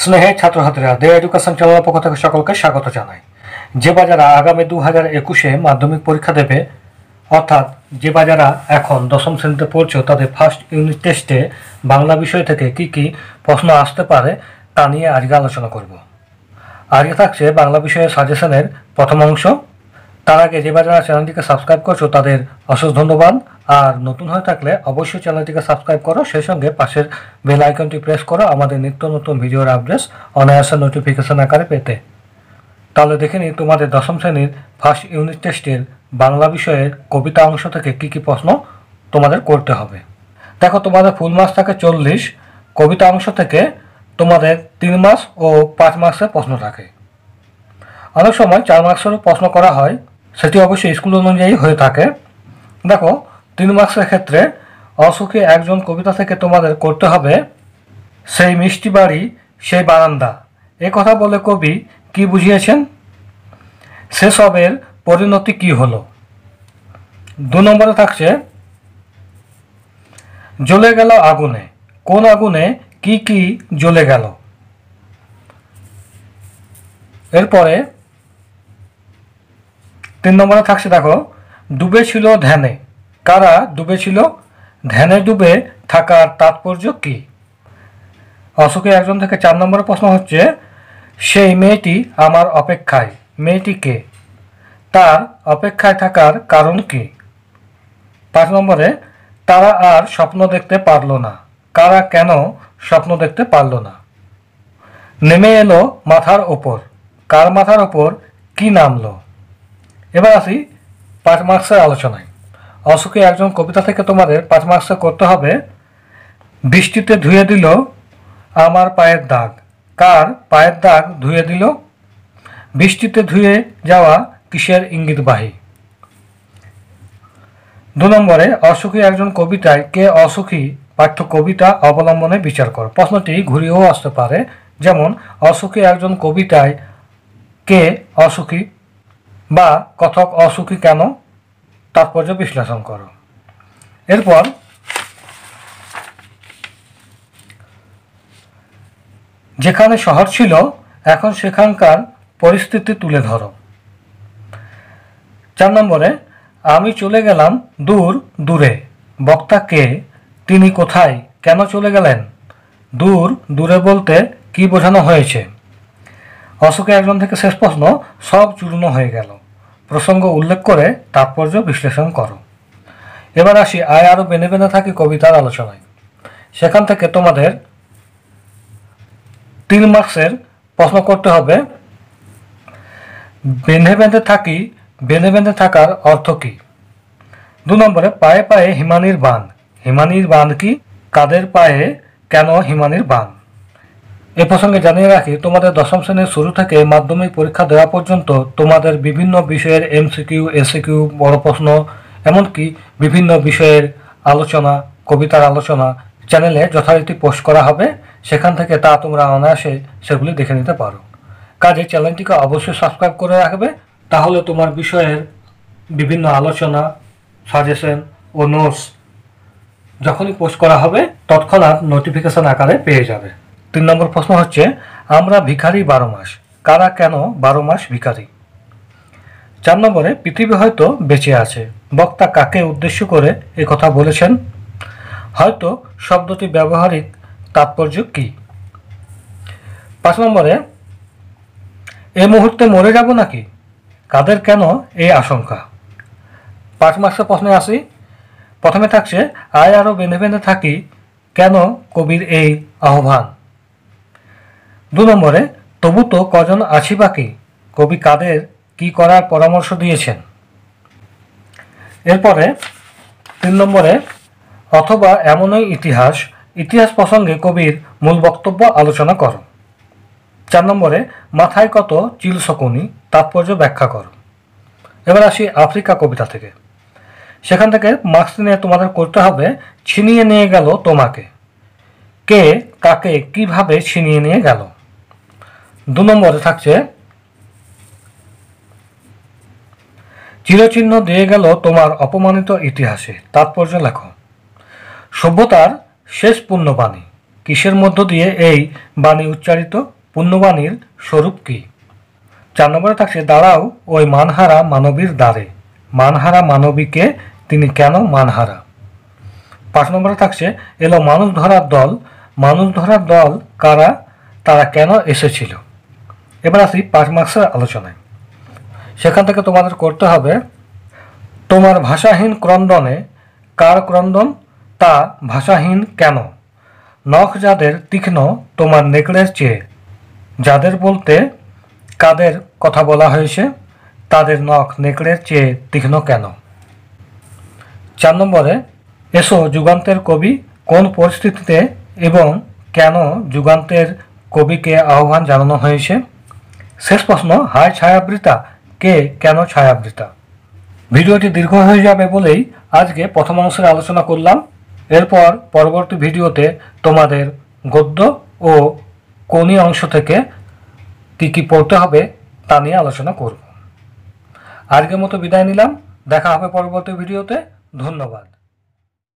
স্নেহে ছাত্রছাত্রীরা দে এডুকেশন চ্যানেলের পক্ষ থেকে সকলকে স্বাগত জানাই যে বাজারা আগামী দু হাজার একুশে মাধ্যমিক পরীক্ষা দেবে অর্থাৎ যে বাজারা এখন দশম শ্রেণীতে পড়ছে তাদের ফার্স্ট ইউনিট টেস্টে বাংলা বিষয় থেকে কি কি প্রশ্ন আসতে পারে তা নিয়ে আজকে আলোচনা করব আজকে থাকছে বাংলা বিষয়ের সাজেশনের প্রথম অংশ তার আগে যে বাজারা চ্যানেলটিকে সাবস্ক্রাইব করছো তাদের অশেষ ধন্যবাদ আর নতুন হয়ে থাকলে অবশ্যই চ্যানেলটিকে সাবস্ক্রাইব করো সেই সঙ্গে পাশের বেল আইকনটি প্রেস করো আমাদের নিত্য নতুন ভিডিওর আপডেটস অনায়াসে নোটিফিকেশন আকারে পেতে তাহলে দেখে নিই তোমাদের দশম শ্রেণীর ফার্স্ট ইউনিট টেস্টের বাংলা বিষয়ের কবিতা অংশ থেকে কি কি প্রশ্ন তোমাদের করতে হবে দেখো তোমাদের ফুল মাস থাকে চল্লিশ কবিতা অংশ থেকে তোমাদের তিন মাস ও পাঁচ মাসের প্রশ্ন থাকে অনেক সময় চার মাসেরও প্রশ্ন করা হয় সেটি অবশ্যই স্কুল অনুযায়ী হয়ে থাকে দেখো তিন মার্কসের ক্ষেত্রে অসুখী একজন কবিতা থেকে তোমাদের করতে হবে সেই মিষ্টি বাড়ি সেই বারান্দা এ কথা বলে কবি কি বুঝিয়েছেন সেসবের পরিণতি কি হলো দু নম্বরে থাকছে জ্বলে গেল আগুনে কোন আগুনে কি কি জ্বলে গেল এরপরে তিন নম্বরে থাকছে দেখো ডুবেছিল ধ্যানে কারা ডুবেছিল ধ্যানে ডুবে থাকার তাৎপর্য কী অশোকের একজন থেকে চার নম্বরের প্রশ্ন হচ্ছে সেই মেয়েটি আমার অপেক্ষায় মেয়েটিকে তার অপেক্ষায় থাকার কারণ কি পাঁচ নম্বরে তারা আর স্বপ্ন দেখতে পারল না কারা কেন স্বপ্ন দেখতে পারল না নেমে এলো মাথার ওপর কার মাথার ওপর কি নামলো এবার আসি পাঁচ মার্কসের আলোচনায় অসুখী একজন কবিতা থেকে তোমাদের পাঁচ মার্কসে করতে হবে বৃষ্টিতে ধুয়ে দিল আমার পায়ের দাগ কার পায়ের দাগ ধুয়ে দিল বৃষ্টিতে ধুয়ে যাওয়া কিসের ইঙ্গিতবাহী দু নম্বরে অসুখী একজন কবিতায় কে অসুখী পাঠ্য কবিতা অবলম্বনে বিচার কর প্রশ্নটি ঘুরিয়েও আসতে পারে যেমন অসুখী একজন কবিতায় কে অসুখী বা কথক অসুখী কেন তাৎপর্য বিশ্লেষণ করো এরপর যেখানে শহর ছিল এখন সেখানকার পরিস্থিতি তুলে ধরো চার নম্বরে আমি চলে গেলাম দূর দূরে বক্তা কে তিনি কোথায় কেন চলে গেলেন দূর দূরে বলতে কি বোঝানো হয়েছে অশোকের একজন থেকে শেষ প্রশ্ন সব চূর্ণ হয়ে গেল প্রসঙ্গ উল্লেখ করে তাৎপর্য বিশ্লেষণ করো এবার আসি আয় আরও বেনে বেনে থাকি কবিতার আলোচনায় সেখান থেকে তোমাদের তিন মার্কসের প্রশ্ন করতে হবে বেঁধে বেঁধে থাকি বেঁধে বেঁধে থাকার অর্থ কী দু নম্বরে পায়ে পায়ে হিমানির বান হিমানির বান কি কাদের পায়ে কেন হিমানির বান এ প্রসঙ্গে জানিয়ে রাখি তোমাদের দশম শ্রেণীর শুরু থেকে মাধ্যমিক পরীক্ষা দেওয়া পর্যন্ত তোমাদের বিভিন্ন বিষয়ের এমসিকিউ এসিকিউ বড় প্রশ্ন এমনকি বিভিন্ন বিষয়ের আলোচনা কবিতার আলোচনা চ্যানেলে যথারীতি পোস্ট করা হবে সেখান থেকে তা তোমরা অনায়াসে সেগুলি দেখে নিতে পারো কাজে চ্যানেলটিকে অবশ্যই সাবস্ক্রাইব করে রাখবে তাহলে তোমার বিষয়ের বিভিন্ন আলোচনা সাজেশন ও নোটস যখনই পোস্ট করা হবে তৎক্ষণাৎ নোটিফিকেশন আকারে পেয়ে যাবে তিন নম্বর প্রশ্ন হচ্ছে আমরা ভিখারি বারো মাস কারা কেন বারো মাস ভিখারি চার নম্বরে পৃথিবী হয়তো বেঁচে আছে বক্তা কাকে উদ্দেশ্য করে এ কথা বলেছেন হয়তো শব্দটি ব্যবহারিক তাৎপর্য কী পাঁচ নম্বরে এ মুহূর্তে মরে যাব নাকি কাদের কেন এই আশঙ্কা পাঁচ মাসের প্রশ্নে আসি প্রথমে থাকছে আয় আরও বেঁধে বেঁধে থাকি কেন কবির এই আহ্বান দু নম্বরে তবু তো কজন আছি বাকি কবি কাদের কি করার পরামর্শ দিয়েছেন এরপরে তিন নম্বরে অথবা এমনই ইতিহাস ইতিহাস প্রসঙ্গে কবির মূল বক্তব্য আলোচনা করো চার নম্বরে মাথায় কত চিল শকুনি তাৎপর্য ব্যাখ্যা করো এবার আসি আফ্রিকা কবিতা থেকে সেখান থেকে মাস্ক নিয়ে তোমাদের করতে হবে ছিনিয়ে নিয়ে গেল তোমাকে কে কাকে কিভাবে ছিনিয়ে নিয়ে গেল দু নম্বরে থাকছে চিরচিহ্ন দিয়ে গেল তোমার অপমানিত ইতিহাসে তাৎপর্য লেখ সভ্যতার শেষ পুণ্যবাণী কিসের মধ্য দিয়ে এই বাণী উচ্চারিত পুণ্যবাণীর স্বরূপ কি চার নম্বরে থাকছে দাঁড়াও ওই মানহারা মানবীর দ্বারে মানহারা মানবীকে তিনি কেন মানহারা পাঁচ নম্বরে থাকছে এলো মানুষ ধরার দল মানুষ ধরার দল কারা তারা কেন এসেছিল এবার আসি পাঁচ মার্কসের আলোচনায় সেখান থেকে তোমাদের করতে হবে তোমার ভাষাহীন ক্রন্দনে কার ক্রন্দন তা ভাষাহীন কেন নখ যাদের তীক্ষ্ণ তোমার নেকলেস চেয়ে যাদের বলতে কাদের কথা বলা হয়েছে তাদের নখ নেকড়ের চেয়ে তীক্ষ্ণ কেন চার নম্বরে এসো যুগান্তের কবি কোন পরিস্থিতিতে এবং কেন যুগান্তের কবিকে আহ্বান জানানো হয়েছে শেষ প্রশ্ন হায় ছায়াবৃতা কে কেন ছায়াবৃতা ভিডিওটি দীর্ঘ হয়ে যাবে বলেই আজকে প্রথম অংশের আলোচনা করলাম এরপর পরবর্তী ভিডিওতে তোমাদের গদ্য ও কোনি অংশ থেকে কি কি পড়তে হবে তা নিয়ে আলোচনা করব আজকের মতো বিদায় নিলাম দেখা হবে পরবর্তী ভিডিওতে ধন্যবাদ